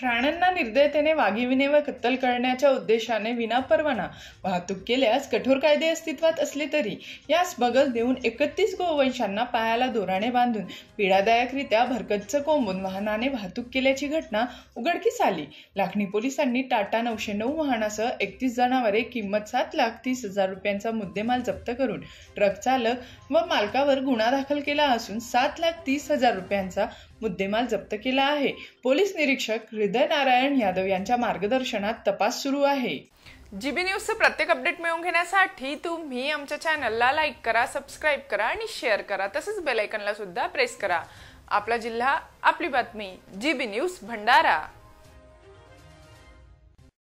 प्राण्यांना निर्दयतेने वाघिविने व कत्तल करण्याच्या उद्देशाने विनापरवाना वाहतूक केल्यास कठोर कायदे अस्तित्वात असले तरी यास बगल देऊन एकतीस गोवंशांना पायाला दोराने बांधून पीडादायकरित्या भरकच्च कोंबून वाहनाने वाहतूक केल्याची घटना उघडकीस आली लाखणी पोलिसांनी टाटा नऊशे नऊ वाहनासह एकतीस जणांवरे किंमत सात लाख तीस हजार रुपयांचा मुद्देमाल जप्त करून ट्रक चालक व मालकावर गुन्हा दाखल केला असून सात लाख तीस हजार रुपयांचा मुद्देमाल जप्त केला आहे पोलीस निरीक्षक हृदय नारायण यादव यांच्या मार्गदर्शनात तपास सुरू आहे जीबी न्यूजचं प्रत्येक अपडेट मिळवून घेण्यासाठी तुम्ही आमच्या चॅनलला लाईक करा सबस्क्राईब करा आणि शेअर करा तसंच बेलायकनला सुद्धा प्रेस करा आपला जिल्हा आपली बातमी जीबी न्यूज भंडारा